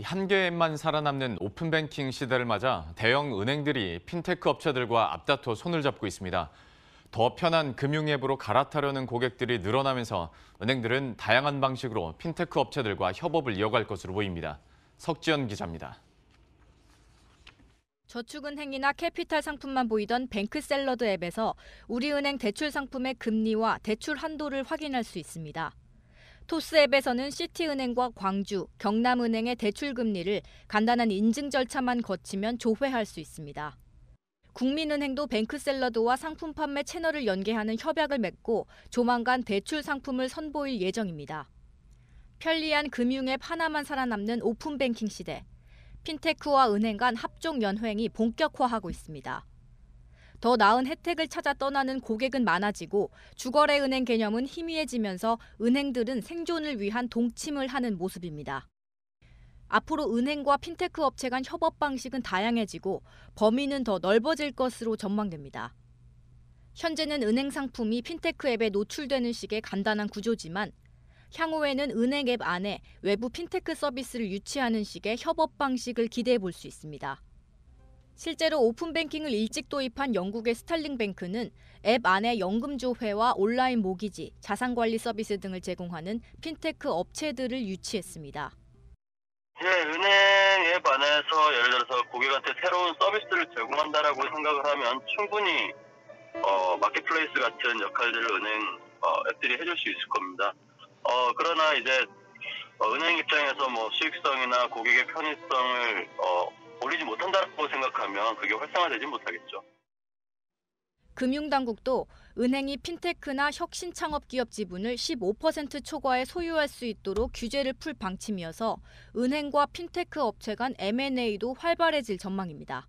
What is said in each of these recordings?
한 개만 살아남는 오픈뱅킹 시대를 맞아 대형 은행들이 핀테크 업체들과 앞다퉈 손을 잡고 있습니다. 더 편한 금융 앱으로 갈아타려는 고객들이 늘어나면서 은행들은 다양한 방식으로 핀테크 업체들과 협업을 이어갈 것으로 보입니다. 석지연 기자입니다. 저축은행이나 캐피탈 상품만 보이던 뱅크샐러드 앱에서 우리은행 대출 상품의 금리와 대출 한도를 확인할 수 있습니다. 토스앱에서는 시티은행과 광주, 경남은행의 대출 금리를 간단한 인증 절차만 거치면 조회할 수 있습니다. 국민은행도 뱅크샐러드와 상품 판매 채널을 연계하는 협약을 맺고 조만간 대출 상품을 선보일 예정입니다. 편리한 금융의 하나만 살아남는 오픈뱅킹 시대. 핀테크와 은행 간 합종 연횡이 본격화하고 있습니다. 더 나은 혜택을 찾아 떠나는 고객은 많아지고 주거래 은행 개념은 희미해지면서 은행들은 생존을 위한 동침을 하는 모습입니다. 앞으로 은행과 핀테크 업체 간 협업 방식은 다양해지고 범위는 더 넓어질 것으로 전망됩니다. 현재는 은행 상품이 핀테크 앱에 노출되는 식의 간단한 구조지만 향후에는 은행 앱 안에 외부 핀테크 서비스를 유치하는 식의 협업 방식을 기대해 볼 수 있습니다. 실제로 오픈뱅킹을 일찍 도입한 영국의 스탈링뱅크는 앱 안에 연금조회와 온라인 모기지, 자산관리 서비스 등을 제공하는 핀테크 업체들을 유치했습니다. 예, 은행 앱 안에서 예를 들어서 고객한테 새로운 서비스를 제공한다라고 생각을 하면 충분히 어, 마켓플레이스 같은 역할들을 은행 어, 앱들이 해줄 수 있을 겁니다. 어, 그러나 이제 어, 은행 입장에서 뭐 수익성이나 고객의 편의성을 어, 올리지 못한다고 생각하면 그게 활성화되지 못하겠죠. 금융당국도 은행이 핀테크나 혁신 창업 기업 지분을 15% 초과에 소유할 수 있도록 규제를 풀 방침이어서 은행과 핀테크 업체 간 M&A도 활발해질 전망입니다.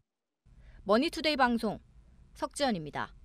머니투데이 방송 석지연입니다.